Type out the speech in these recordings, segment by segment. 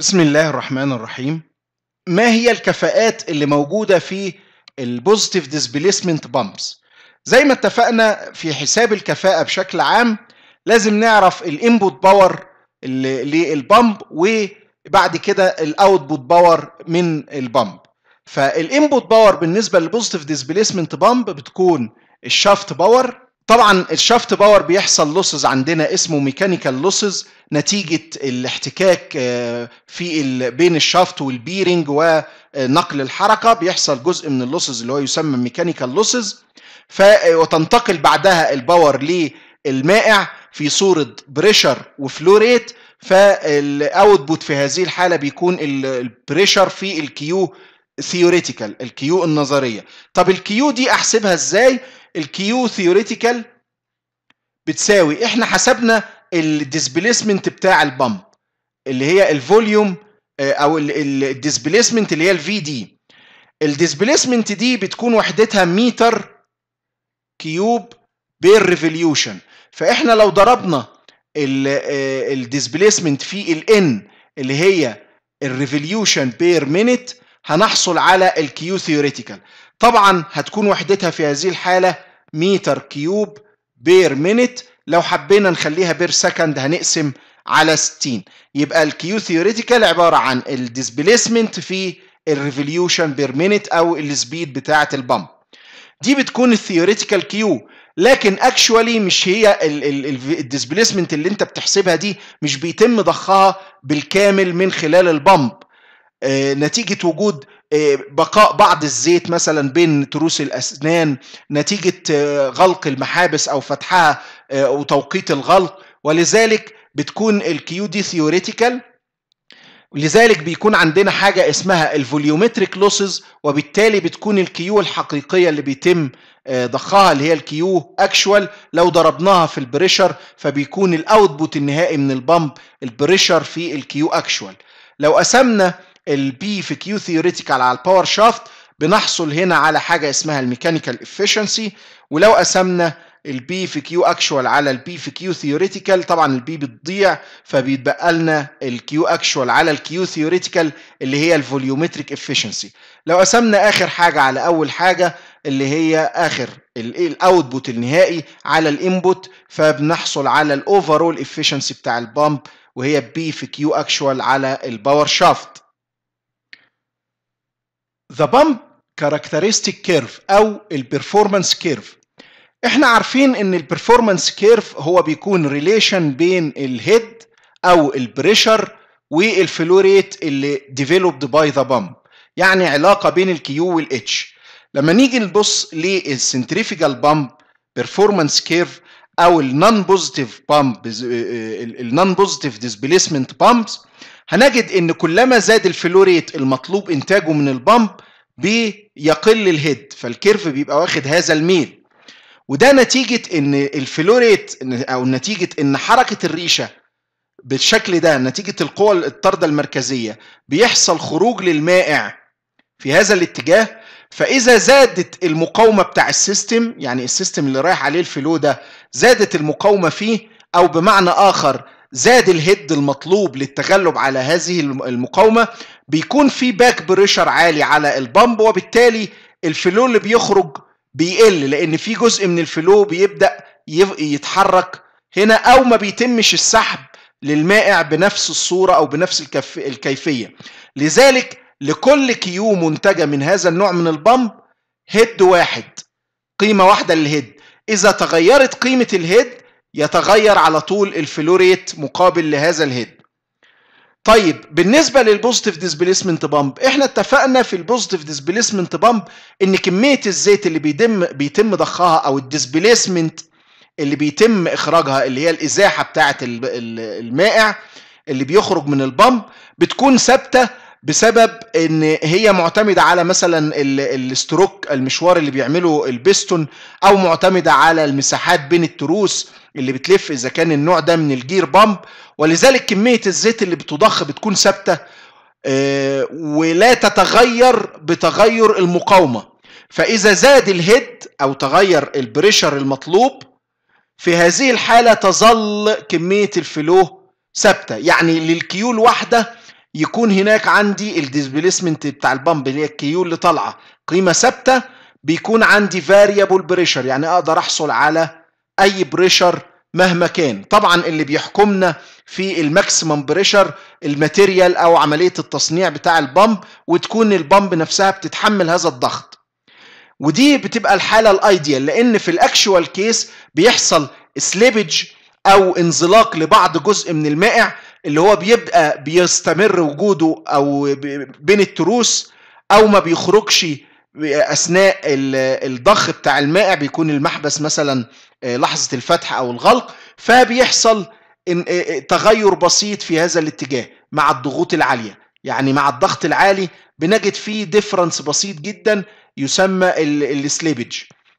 بسم الله الرحمن الرحيم ما هي الكفاءات اللي موجوده في البوزيتيف ديسبيسمنت بامبس زي ما اتفقنا في حساب الكفاءه بشكل عام لازم نعرف الانبوت باور للبامب وبعد كده الاوتبوت باور من البامب فالانبوت باور بالنسبه للبوزيتيف ديسبيسمنت بامب بتكون الشافت باور طبعا الشافت باور بيحصل لوسز عندنا اسمه ميكانيكال لوسز نتيجه الاحتكاك آه، في بين الشافت والبيرنج ونقل الحركه بيحصل جزء من اللوسز اللي هو يسمى ميكانيكال لوسز وتنتقل بعدها الباور للمائع في صوره بريشر وفلوريت فالاوتبوت في هذه الحاله بيكون البريشر في الكيو ثيوريتيكال الكيو النظريه طب الكيو دي احسبها ازاي الكيو ثيوريتيكال بتساوي احنا حسبنا الديسبليسمنت بتاع البامب اللي هي الفوليوم آه، او الديسبليسمنت اللي هي الفي دي الديسبليسمنت دي بتكون وحدتها متر كيوب بير ريفوليوشن فاحنا لو ضربنا الديسبليسمنت آه، في الان اللي هي الريفوليوشن بير مينيت هنحصل على الكيو ثيوريتيكال طبعا هتكون وحدتها في هذه الحالة متر كيوب بير مينت لو حبينا نخليها بير سكند هنقسم على 60 يبقى الكيو ثيوريتيكال عبارة عن الديسبيسمنت في الريفوليوشن بير مينت او السبيد بتاعة البمب دي بتكون الثيوريتيكال كيو لكن اكشوالي مش هي الديسبيسمنت اللي انت بتحسبها دي مش بيتم ضخها بالكامل من خلال البمب آه، نتيجة وجود آه، بقاء بعض الزيت مثلا بين تروس الاسنان نتيجه آه، غلق المحابس او فتحها آه، وتوقيت الغلق ولذلك بتكون الكيو دي ثيوريتيكال لذلك بيكون عندنا حاجة اسمها الفوليومتريك لوسز وبالتالي بتكون الكيو الحقيقية اللي بيتم ضخها اللي هي الكيو اكشوال لو ضربناها في البريشر فبيكون الاوتبوت النهائي من البامب البريشر في الكيو اكشوال لو قسمنا البي في كيو ثيوريتيكال على الباور شافت بنحصل هنا على حاجه اسمها الميكانيكال افشنسي ولو قسمنا البي في كيو اكشوال على البي في كيو ثيوريتيكال طبعا البي بتضيع فبيتبقى لنا الكيو اكشوال على الكيو ثيوريتيكال اللي هي الفوليومتريك افشنسي لو قسمنا اخر حاجه على اول حاجه اللي هي اخر الاوتبوت النهائي على الانبوت فبنحصل على الاوفرول افشنسي بتاع البامب وهي بي في كيو اكشوال على الباور شافت ذا بامب كاركترستيك كيرف او البرفورمانس كيرف احنا عارفين ان البرفورمانس كيرف هو بيكون ريليشن بين الهيد او البريشر والفلوريت اللي ديفلوبد باي ذا بامب يعني علاقه بين الكيو والاتش لما نيجي نبص للسنتريفيجال بامب بيرفورمانس كيرف او النون بوزيتيف بامب النون بوزيتيف ديسبيسمنت بامبس هنجد ان كلما زاد الفلوريت المطلوب انتاجه من البامب بيقل الهيد فالكيرف بيبقى واخد هذا الميل وده نتيجة ان الفلوريت او نتيجة ان حركة الريشة بالشكل ده نتيجة القوى الطاردة المركزية بيحصل خروج للمائع في هذا الاتجاه فاذا زادت المقاومه بتاع السيستم يعني السيستم اللي رايح عليه الفلو ده زادت المقاومه فيه او بمعنى اخر زاد الهيد المطلوب للتغلب على هذه المقاومه بيكون في باك بريشر عالي على البامب وبالتالي الفلو اللي بيخرج بيقل لان في جزء من الفلو بيبدا يتحرك هنا او ما بيتمش السحب للمائع بنفس الصوره او بنفس الكيفيه لذلك لكل كيو منتجة من هذا النوع من البمب هيد واحد قيمة واحدة للهيد إذا تغيرت قيمة الهيد يتغير على طول الفلوريت مقابل لهذا الهيد طيب بالنسبة للبوزيتيف ديسبليسمنت بامب احنا اتفقنا في البوزيتيف ديسبليسمنت بامب ان كمية الزيت اللي بيتم بيتم ضخها او الديسبليسمنت اللي بيتم اخراجها اللي هي الازاحة بتاعة المائع اللي بيخرج من البامب بتكون ثابتة بسبب ان هي معتمده على مثلا الستروك المشوار اللي بيعمله البستون او معتمده على المساحات بين التروس اللي بتلف اذا كان النوع ده من الجير بامب ولذلك كميه الزيت اللي بتضخ بتكون ثابته آه، ولا تتغير بتغير المقاومه فاذا زاد الهيد او تغير البريشر المطلوب في هذه الحاله تظل كميه الفلو ثابته يعني للكيو الواحده يكون هناك عندي الديسبليسمنت بتاع البامب اللي هي الكيو اللي طالعه قيمه ثابته بيكون عندي فاريبل بريشر يعني اقدر احصل على اي بريشر مهما كان طبعا اللي بيحكمنا في الماكسيمم بريشر الماتيريال او عمليه التصنيع بتاع البامب وتكون البامب نفسها بتتحمل هذا الضغط ودي بتبقى الحاله الايديال لان في الاكشوال كيس بيحصل سليبج او انزلاق لبعض جزء من المائع اللي هو بيبقى بيستمر وجوده او بين التروس او ما بيخرجش اثناء الضخ بتاع المائع بيكون المحبس مثلا آه، لحظه الفتح او الغلق فبيحصل آه، آه، تغير بسيط في هذا الاتجاه مع الضغوط العاليه يعني مع الضغط العالي بنجد فيه ديفرنس بسيط جدا يسمى السليبج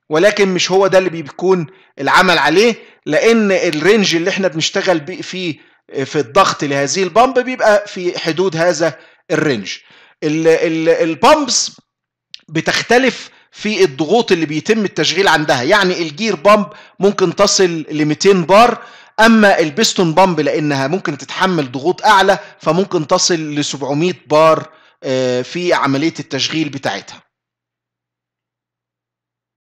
ولكن مش هو ده اللي بيكون العمل عليه لان الرينج اللي احنا بنشتغل فيه في الضغط لهذه البامب بيبقى في حدود هذا الرينج البامبس بتختلف في الضغوط اللي بيتم التشغيل عندها يعني الجير بامب ممكن تصل ل 200 بار اما البستون بامب لانها ممكن تتحمل ضغوط اعلى فممكن تصل ل 700 بار آه، في عمليه التشغيل بتاعتها